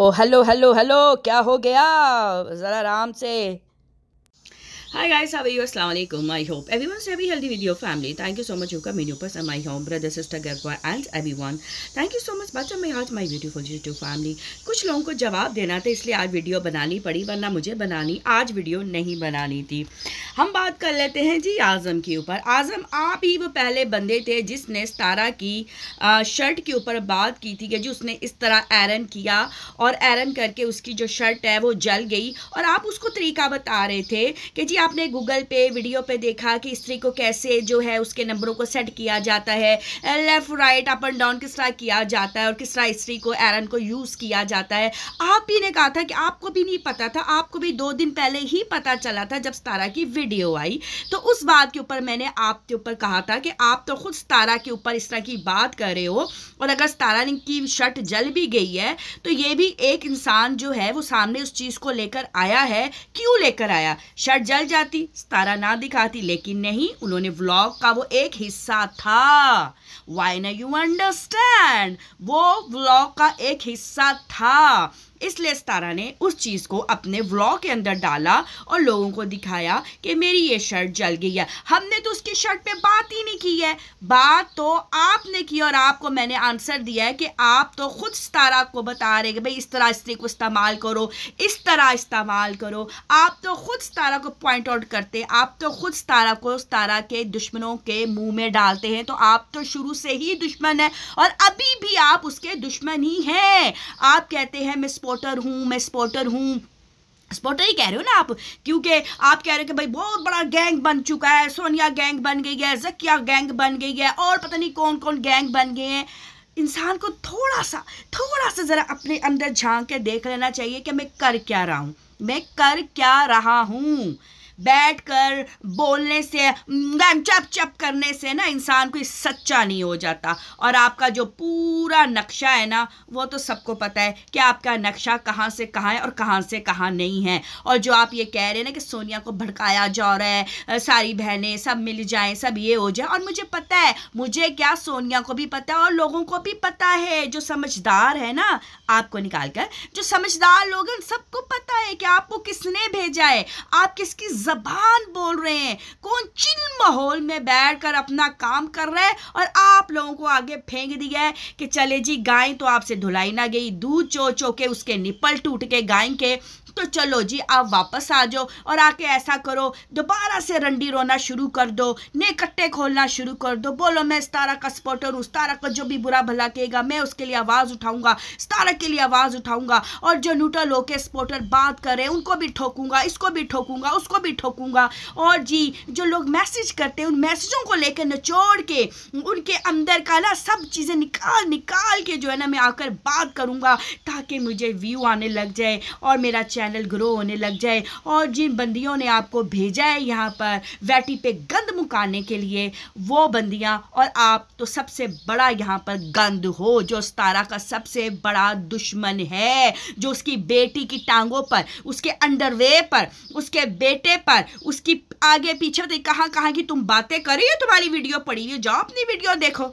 ओ hello hello hello क्या हो गया ज़रा आराम से Hi guys, how are you? Assalamualaikum. I hope everyone's happy, healthy with your family. Thank you so much. You come in your person, my home, brother, sister, girlfriend, and everyone. Thank you so much. बच्चा मैं हाथ my beautiful YouTube family कुछ लोगों को जवाब देना था इसलिए आज वीडियो बनानी पड़ी वरना मुझे बनानी आज वीडियो नहीं बनानी थी हम बात कर लेते हैं जी आज़म के ऊपर आज़म आप ही वो पहले बंदे थे जिसने सतारा की आ, शर्ट के ऊपर बात की थी कि जी उसने इस तरह एरन किया और एरन करके उसकी जो शर्ट है वो जल गई और आप उसको तरीका बता रहे थे कि जी आपने गूगल पे वीडियो पे देखा कि स्त्री को कैसे जो है उसके नंबरों को सेट किया जाता है left right up and down किस तरह किया जाता है और किस तरह स्त्री को एरन को यूज़ किया जाता है आप ही ने कहा था कि आपको भी नहीं पता था आपको भी दो दिन पहले ही पता चला था जब सतारा की वीडियो आई तो उस बात के ऊपर मैंने आपके ऊपर कहा था कि आप तो खुद सतारा के ऊपर इस तरह की बात कर रहे हो और अगर सतारा की शर्ट जल भी गई है तो ये भी एक इंसान जो है वो सामने उस चीज़ को लेकर आया है क्यों लेकर आया शर्ट जल जाती सितारा ना दिखाती लेकिन नहीं उन्होंने व्लॉग का वो एक हिस्सा था वाई ना यू अंडरस्टैंड वो व्लॉग का एक हिस्सा था इसलिए सतारा ने उस चीज़ को अपने व्लॉग के अंदर डाला और लोगों को दिखाया कि मेरी ये शर्ट जल गई है हमने तो उसकी शर्ट पे बात ही नहीं की है बात तो आपने की और आपको मैंने आंसर दिया है कि आप तो खुद सतारा को बता रहे कि भाई इस तरह स्त्री को इस्तेमाल करो इस तरह इस्तेमाल करो आप तो खुद सतारा को पॉइंट आउट करते आप तो खुद सतारा को सतारा के दुश्मनों के मुँह में डालते हैं तो आप तो शुरू से ही दुश्मन है और अभी भी आप उसके दुश्मन ही हैं आप कहते हैं मिस स्पॉटर हूँ मैं स्पॉटर हूँ स्पॉटर ही कह रहे हो ना आप क्योंकि आप कह रहे हो कि भाई बहुत बड़ा गैंग बन चुका है सोनिया गैंग बन गई है जकिया गैंग बन गई है और पता नहीं कौन कौन गैंग बन गए हैं इंसान को थोड़ा सा थोड़ा सा ज़रा अपने अंदर झांक के देख लेना चाहिए कि मैं कर क्या रहा हूँ मैं कर क्या रहा हूँ बैठकर बोलने से चप चप करने से ना इंसान कोई सच्चा नहीं हो जाता और आपका जो पूरा नक्शा है ना वो तो सबको पता है कि आपका नक्शा कहाँ से कहाँ है और कहाँ से कहाँ नहीं है और जो आप ये कह रहे हैं ना कि सोनिया को भड़काया जा रहा है सारी बहनें सब मिल जाएं सब ये हो जाए और मुझे पता है मुझे क्या सोनिया को भी पता है और लोगों को भी पता है जो समझदार है ना आपको निकाल कर जो समझदार लोग हैं सबको पता है कि आपको किसने भेजा है आप किसकी जबान बोल रहे हैं कौन चिल माहौल में बैठकर अपना काम कर रहा है और आप लोगों को आगे फेंक दिया है कि चले जी गाय तो आपसे धुलाई ना गई दूध चो चो के उसके निपल टूट के गाय के तो चलो जी आप वापस आ जाओ और आके ऐसा करो दोबारा से रंडी रोना शुरू कर दो नए कट्टे खोलना शुरू कर दो बोलो मैं सतारा का सपोर्टर हूँ सतारा का जो भी बुरा भला कहेगा मैं उसके लिए आवाज़ उठाऊंगा सतारा के लिए आवाज़ उठाऊंगा और जो न्यूट्रल होके सपोर्टर बात कर रहे हैं उनको भी ठोकूंगा इसको भी ठोकूंगा उसको भी ठोकूंगा और जी जो लोग मैसेज करते हैं उन मैसेजों को लेकर नचोड़ के उनके अंदर का ना सब चीज़ें निकाल निकाल के जो है ना मैं आकर बात करूँगा ताकि मुझे व्यू आने लग जाए और मेरा चैनल चैनल ग्रो होने लग जाए और जिन बंदियों ने आपको भेजा है यहाँ पर वैटी पे गंद मुकाने के लिए वो बंदियाँ और आप तो सबसे बड़ा यहाँ पर गंद हो जो उस तारा का सबसे बड़ा दुश्मन है जो उसकी बेटी की टांगों पर उसके अंडरवे पर उसके बेटे पर उसकी आगे पीछे तो कहाँ कहाँ की तुम बातें कर रही हो तुम्हारी वीडियो पड़ी हुई जाओ अपनी वीडियो देखो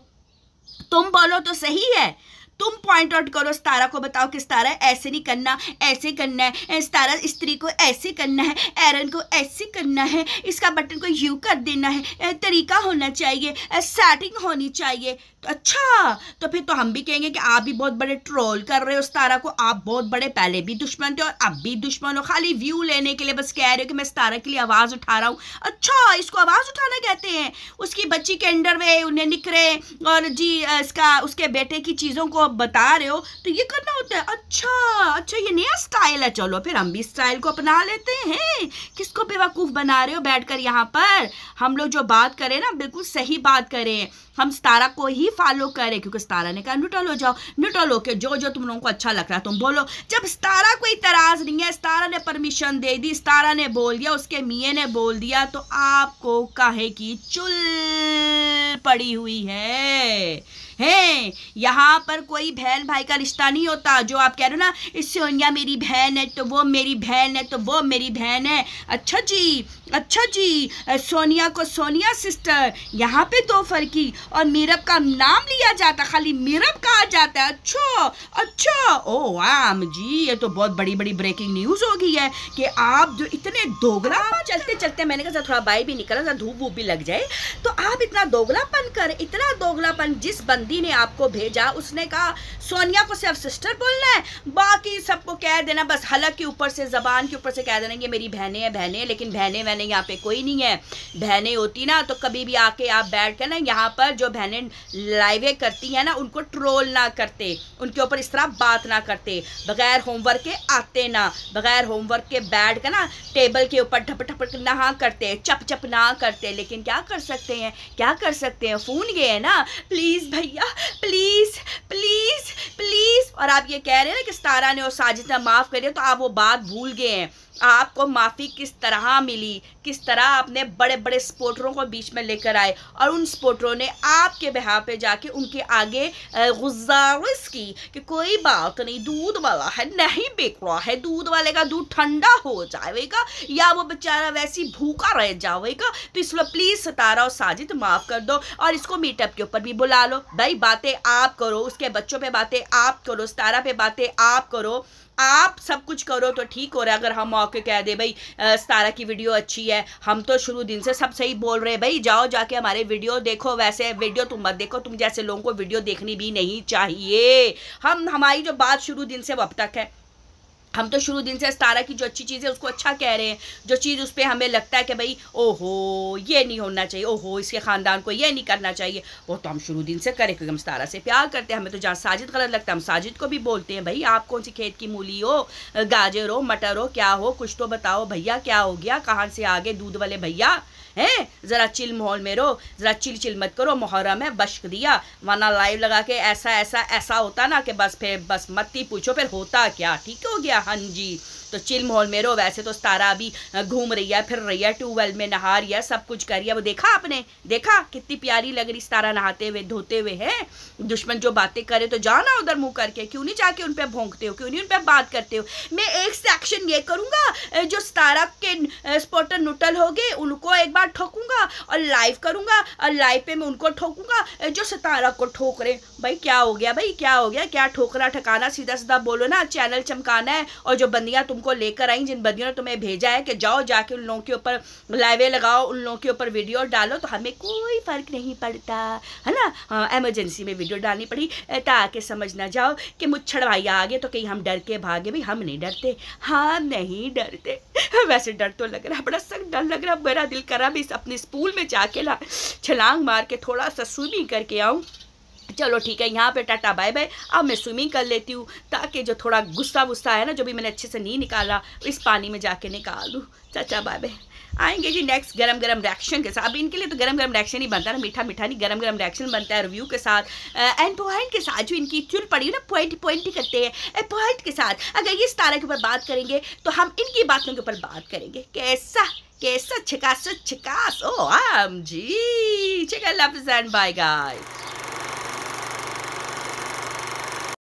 तुम बोलो तो सही है तुम पॉइंट आउट करो उस तारा को बताओ कि तारा ऐसे नहीं करना ऐसे करना है इस तारा स्त्री को ऐसे करना है एरन को ऐसे करना है इसका बटन को यू कर देना है तरीका होना चाहिए सेटिंग होनी चाहिए तो अच्छा तो फिर तो हम भी कहेंगे कि आप भी बहुत बड़े ट्रोल कर रहे हो उस तारा को आप बहुत बड़े पहले भी दुश्मन थे और अब भी दुश्मन हो खाली व्यू लेने के लिए बस कह रहे हो कि मैं इस तारा के लिए आवाज़ उठा रहा हूँ अच्छा इसको आवाज़ उठाना कहते हैं उसकी बच्ची के अंडर वे उन्हें निकरे और जी इसका उसके बेटे की चीज़ों को आप बता रहे हो तो ये करना होता है अच्छा अच्छा ये नया स्टाइल है चलो फिर हम भी स्टाइल को अपना लेते हैं किसको बेवकूफ़ बना रहे हो बैठकर यहाँ पर हम लोग जो बात करें ना बिल्कुल सही बात करें हम सतारा को ही फॉलो करें क्योंकि सतारा ने कहा न्यूटल हो जाओ न्यूट्रल होके जो जो तुम लोगों को अच्छा लग रहा है तुम बोलो जब सतारा कोई तराज नहीं है सतारा ने परमिशन दे दी सतारा ने बोल दिया उसके मियाँ ने बोल दिया तो आपको कहे की चुल पड़ी हुई है हैं यहाँ पर कोई बहन भाई का रिश्ता नहीं होता जो आप कह रहे हो ना इस सोनिया मेरी बहन है तो वो मेरी बहन है तो वो मेरी बहन है अच्छा जी अच्छा जी सोनिया को सोनिया सिस्टर यहाँ पे दो फर्की और मीरब का नाम लिया जाता खाली मीरब कहा जाता है अच्छो अच्छा ओ आम जी ये तो बहुत बड़ी बड़ी ब्रेकिंग न्यूज़ हो गई है कि आप जो इतने दोगलापन हाँ, चलते चलते मैंने कहा थोड़ा बाई भी निकला धूप वूप भी लग जाए तो आप इतना दोगलापन कर इतना दोगलापन जिस बंद गांधी ने आपको भेजा उसने कहा सोनिया को सिर्फ सिस्टर बोलना है बाकी सबको कह देना बस हलक के ऊपर से जबान के ऊपर से कह देना ये मेरी बहनें हैं बहनें लेकिन बहने वहने यहाँ पे कोई नहीं है बहनें होती ना तो कभी भी आके आप बैठ कर ना यहाँ पर जो बहने लाइवे करती हैं ना उनको ट्रोल ना करते उनके ऊपर इस तरह बात ना करते बगैर होमवर्क के आते ना बगैर होमवर्क के बैठ कर ना टेबल के ऊपर ढप ढप ना करते चप चप ना करते लेकिन क्या कर सकते हैं क्या कर सकते हैं फ़ोन ये है ना प्लीज़ भैया भैया प्लीज़ प्लीज़ प्लीज़ और आप ये कह रहे हैं ना कि तारा ने और साजिद ने माफ़ कर दिया तो आप वो बात भूल गए हैं आपको माफ़ी किस तरह मिली किस तरह आपने बड़े बड़े स्पोर्टरों को बीच में लेकर आए और उन स्पोर्टरों ने आपके बहा पे जाके उनके आगे गुजारिश की कि कोई बात नहीं दूध वाला है नहीं बिक रहा है दूध वाले का दूध ठंडा हो जाएगा या वो बेचारा वैसी भूखा रह जाएगा तो इसलिए प्लीज़ सतारा और साजिद माफ़ कर दो और इसको मीटअप के ऊपर भी बुला लो भाई बातें आप करो उसके बच्चों पर बातें आप करो सतारा पे बातें आप करो आप सब कुछ करो तो ठीक हो रहा है अगर हम मौके कह दे भाई सतारा की वीडियो अच्छी है हम तो शुरू दिन से सब सही बोल रहे हैं भाई जाओ जाके हमारे वीडियो देखो वैसे वीडियो तुम मत देखो तुम जैसे लोगों को वीडियो देखनी भी नहीं चाहिए हम हमारी जो बात शुरू दिन से अब तक है हम तो शुरू दिन से तारा की जो अच्छी चीज़ है उसको अच्छा कह रहे हैं जो चीज़ उस पर हमें लगता है कि भाई ओहो ये नहीं होना चाहिए ओहो इसके ख़ानदान को ये नहीं करना चाहिए वो तो हम शुरू दिन से करें क्योंकि हम तारा से प्यार करते हैं हमें तो जहाँ साजिद गलत लगता है हम साजिद को भी बोलते हैं भाई आप कौन सी खेत की मूली हो गाजर हो मटर हो क्या हो कुछ तो बताओ भैया क्या हो गया कहाँ से आगे दूध वाले भैया हैं ज़रा चिल माहौल में रहो ज़रा चिल चिल मत करो मुहर्रम है बश्क दिया वरना लाइव लगा के ऐसा ऐसा ऐसा होता ना कि बस फिर बस मत ही पूछो फिर होता क्या ठीक हो गया हाँ जी तो चिल माहौल में रहो वैसे तो तारा अभी घूम रही है फिर रही है ट्यूबवेल में नहा रही है सब कुछ कर रही है वो देखा आपने देखा कितनी प्यारी लग रही तारा नहाते हुए धोते हुए है दुश्मन जो बातें करे तो जाना उधर मुंह करके क्यों नहीं जाके उन पर भोंकते हो क्यों नहीं उन पर बात करते हो मैं एक सेक्शन ये करूंगा जो तारा के स्पोटर नुटल हो गए उनको एक बार ठोकूंगा और लाइव करूंगा और लाइव पे मैं उनको ठोकूंगा जो सतारा को ठोक रहे भाई क्या हो गया भाई क्या हो गया क्या ठोकरा ठकाना सीधा सीधा बोलो ना चैनल चमकाना है और जो बंदियाँ तुमको तुमको लेकर आई जिन बदियों ने तुम्हें भेजा है कि जाओ जाके उन लोगों के ऊपर लाइवे लगाओ उन लोगों के ऊपर वीडियो डालो तो हमें कोई फ़र्क नहीं पड़ता है ना एमरजेंसी हाँ, में वीडियो डालनी पड़ी ताकि समझ ना जाओ कि मुच्छड़ भाई आ गए तो कहीं हम डर के भागे भाई हम नहीं डरते हाँ नहीं डरते वैसे डर तो लग रहा है बड़ा सख्त डर लग रहा मेरा दिल करा भी अपने स्कूल में जाके छलांग मार के थोड़ा सा स्विमिंग करके आऊँ चलो ठीक है यहाँ पे टाटा बाय बाय अब मैं स्विमिंग कर लेती हूँ ताकि जो थोड़ा गुस्सा वुस्सा है ना जो भी मैंने अच्छे से नहीं निकाला इस पानी में जाके निकाल दूँ चाचा बाय बाय आएंगे जी नेक्स्ट गरम गरम रिएक्शन के साथ अभी इनके लिए तो गरम गरम रिएक्शन ही बनता है ना मीठा मीठा नहीं गरम गरम रिएक्शन बनता है रिव्यू के साथ एंड पॉइंट के साथ जो इनकी चुल पड़ी ना पॉइंट पॉइंट ही करते हैं पॉइंट के साथ अगर ये तारा के ऊपर बात करेंगे तो हम इनकी बातों के ऊपर बात करेंगे कैसा कैसा छिकास छिकास ओ आम जी चिकन लफ्ज एंड बाय गाइस